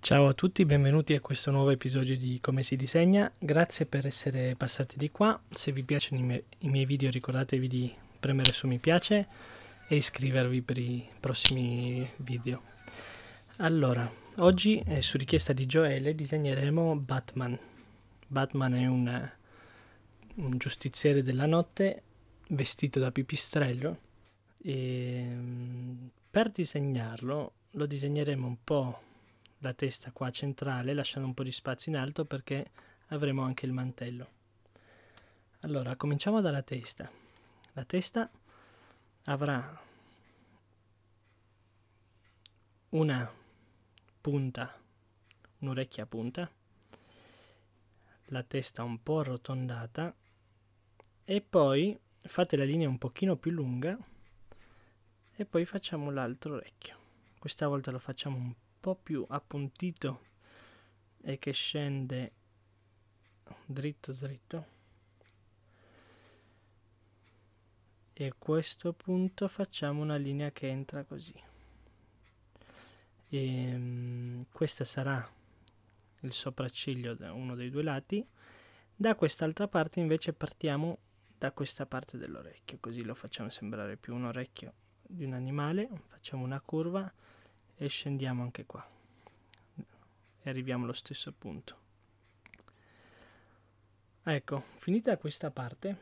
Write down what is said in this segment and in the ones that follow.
Ciao a tutti, benvenuti a questo nuovo episodio di Come si disegna, grazie per essere passati di qua, se vi piacciono i, mie i miei video ricordatevi di premere su mi piace e iscrivervi per i prossimi video. Allora, oggi eh, su richiesta di Joelle disegneremo Batman. Batman è un, un giustiziere della notte vestito da pipistrello e mm, per disegnarlo lo disegneremo un po' la testa qua centrale, lasciando un po' di spazio in alto perché avremo anche il mantello. Allora, cominciamo dalla testa. La testa avrà una punta, un'orecchia a punta, la testa un po' arrotondata e poi fate la linea un pochino più lunga e poi facciamo l'altro orecchio. Questa volta lo facciamo un po' po' più appuntito e che scende dritto dritto e a questo punto facciamo una linea che entra così e, ehm, questa sarà il sopracciglio da uno dei due lati da quest'altra parte invece partiamo da questa parte dell'orecchio così lo facciamo sembrare più un orecchio di un animale facciamo una curva e scendiamo anche qua e arriviamo allo stesso punto ecco finita questa parte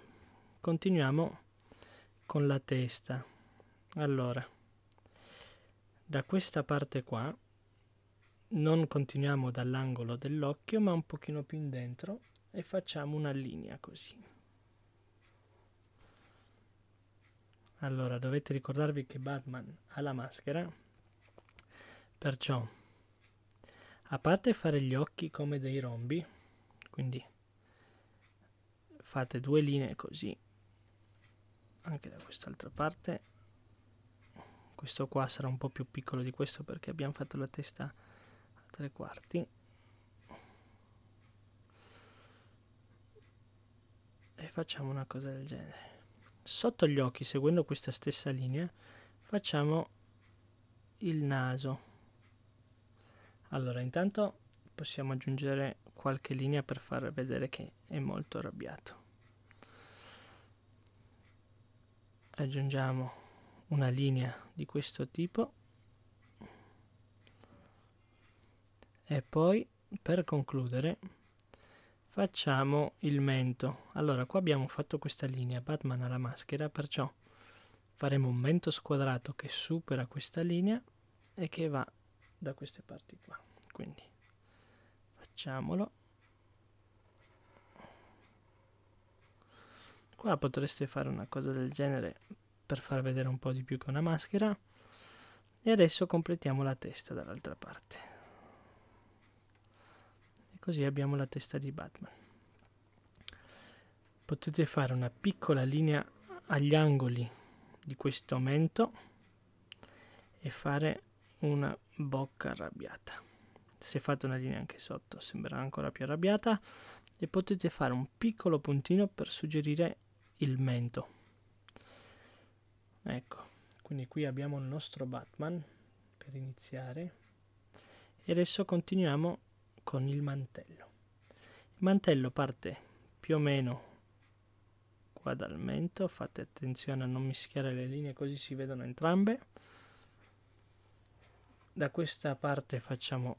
continuiamo con la testa allora da questa parte qua non continuiamo dall'angolo dell'occhio ma un pochino più in dentro e facciamo una linea così allora dovete ricordarvi che Batman ha la maschera Perciò, a parte fare gli occhi come dei rombi, quindi fate due linee così, anche da quest'altra parte, questo qua sarà un po' più piccolo di questo perché abbiamo fatto la testa a tre quarti, e facciamo una cosa del genere. Sotto gli occhi, seguendo questa stessa linea, facciamo il naso. Allora, intanto possiamo aggiungere qualche linea per far vedere che è molto arrabbiato. Aggiungiamo una linea di questo tipo e poi per concludere facciamo il mento. Allora, qua abbiamo fatto questa linea, Batman alla maschera, perciò faremo un mento squadrato che supera questa linea e che va da queste parti qua quindi facciamolo qua potreste fare una cosa del genere per far vedere un po' di più che una maschera e adesso completiamo la testa dall'altra parte e così abbiamo la testa di Batman potete fare una piccola linea agli angoli di questo mento e fare una bocca arrabbiata. Se fate una linea anche sotto sembrerà ancora più arrabbiata e potete fare un piccolo puntino per suggerire il mento. Ecco, quindi qui abbiamo il nostro Batman per iniziare e adesso continuiamo con il mantello. Il mantello parte più o meno qua dal mento, fate attenzione a non mischiare le linee così si vedono entrambe da questa parte facciamo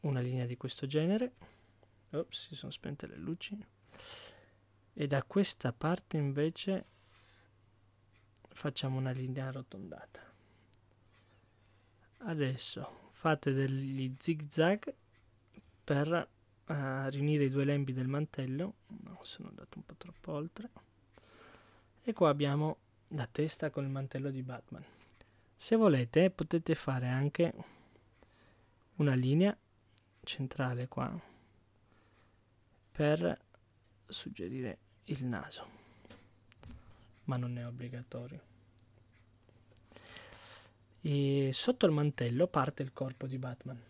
una linea di questo genere ops si sono spente le luci e da questa parte invece facciamo una linea arrotondata adesso fate degli zig zag per uh, riunire i due lembi del mantello no, sono andato un po' troppo oltre e qua abbiamo la testa con il mantello di Batman se volete potete fare anche una linea centrale qua per suggerire il naso ma non è obbligatorio e sotto il mantello parte il corpo di Batman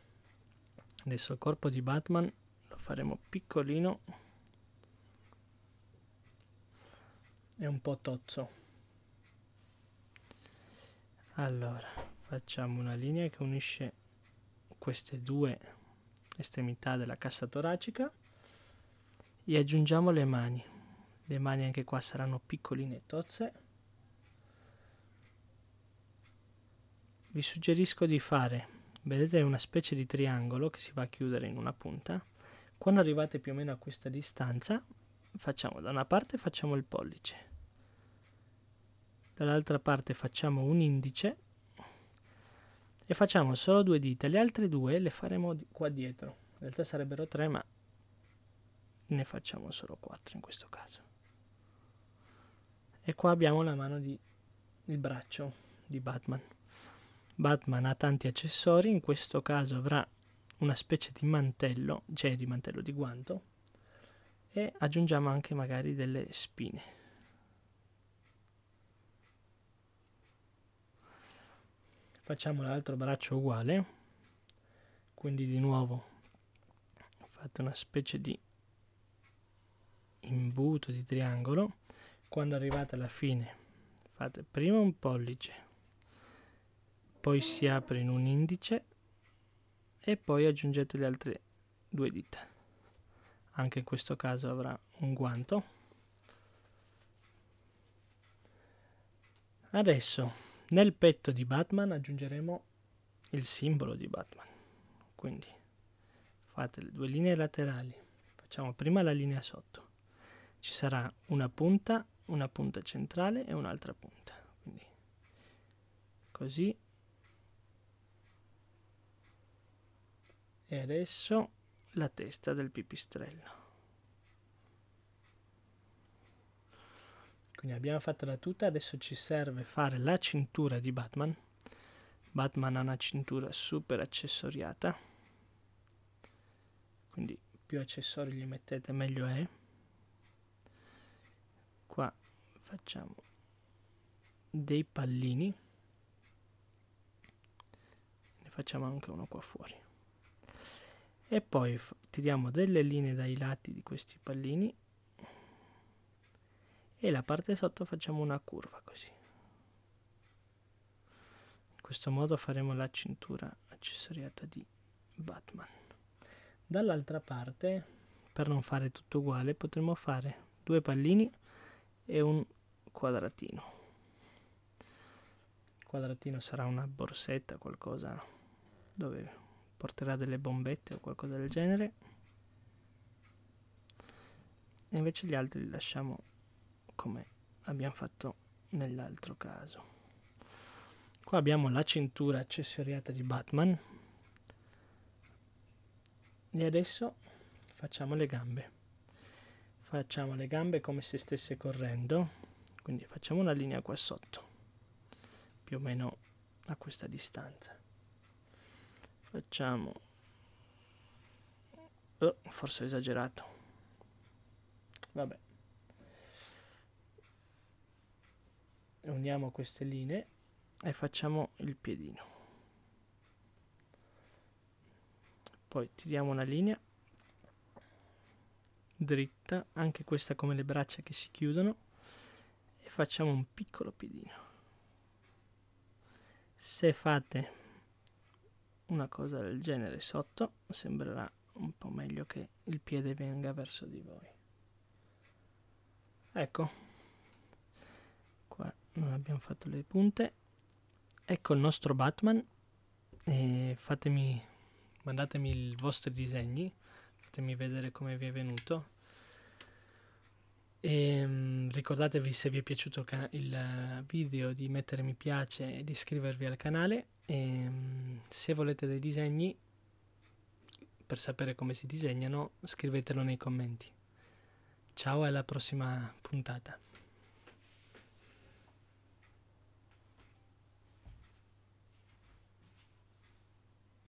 adesso il corpo di Batman lo faremo piccolino e un po' tozzo allora facciamo una linea che unisce queste due estremità della cassa toracica e aggiungiamo le mani le mani anche qua saranno piccoline e tozze vi suggerisco di fare vedete una specie di triangolo che si va a chiudere in una punta quando arrivate più o meno a questa distanza facciamo da una parte facciamo il pollice dall'altra parte facciamo un indice e facciamo solo due dita le altre due le faremo di qua dietro in realtà sarebbero tre ma ne facciamo solo quattro in questo caso e qua abbiamo la mano di il braccio di Batman Batman ha tanti accessori in questo caso avrà una specie di mantello cioè di mantello di guanto e aggiungiamo anche magari delle spine facciamo l'altro braccio uguale quindi di nuovo fate una specie di imbuto di triangolo quando arrivate alla fine fate prima un pollice poi si apre in un indice e poi aggiungete le altre due dita anche in questo caso avrà un guanto adesso nel petto di Batman aggiungeremo il simbolo di Batman. Quindi fate le due linee laterali. Facciamo prima la linea sotto. Ci sarà una punta, una punta centrale e un'altra punta. Quindi così. E adesso la testa del pipistrello. Quindi abbiamo fatto la tuta, adesso ci serve fare la cintura di Batman. Batman ha una cintura super accessoriata, quindi più accessori gli mettete meglio è. Qua facciamo dei pallini, ne facciamo anche uno qua fuori. E poi tiriamo delle linee dai lati di questi pallini e la parte sotto facciamo una curva così in questo modo faremo la cintura accessoriata di Batman dall'altra parte per non fare tutto uguale potremo fare due pallini e un quadratino il quadratino sarà una borsetta qualcosa dove porterà delle bombette o qualcosa del genere e invece gli altri li lasciamo come abbiamo fatto nell'altro caso qua abbiamo la cintura accessoriata di Batman e adesso facciamo le gambe facciamo le gambe come se stesse correndo quindi facciamo una linea qua sotto più o meno a questa distanza facciamo oh, forse ho esagerato vabbè uniamo queste linee e facciamo il piedino poi tiriamo una linea dritta anche questa come le braccia che si chiudono e facciamo un piccolo piedino se fate una cosa del genere sotto sembrerà un po' meglio che il piede venga verso di voi ecco abbiamo fatto le punte ecco il nostro Batman e fatemi mandatemi i vostri disegni fatemi vedere come vi è venuto e, ehm, ricordatevi se vi è piaciuto il, eh, video di mettere mi piace e di iscrivervi al canale e, ehm, se volete dei disegni per sapere come si disegnano scrivetelo nei commenti ciao e alla prossima puntata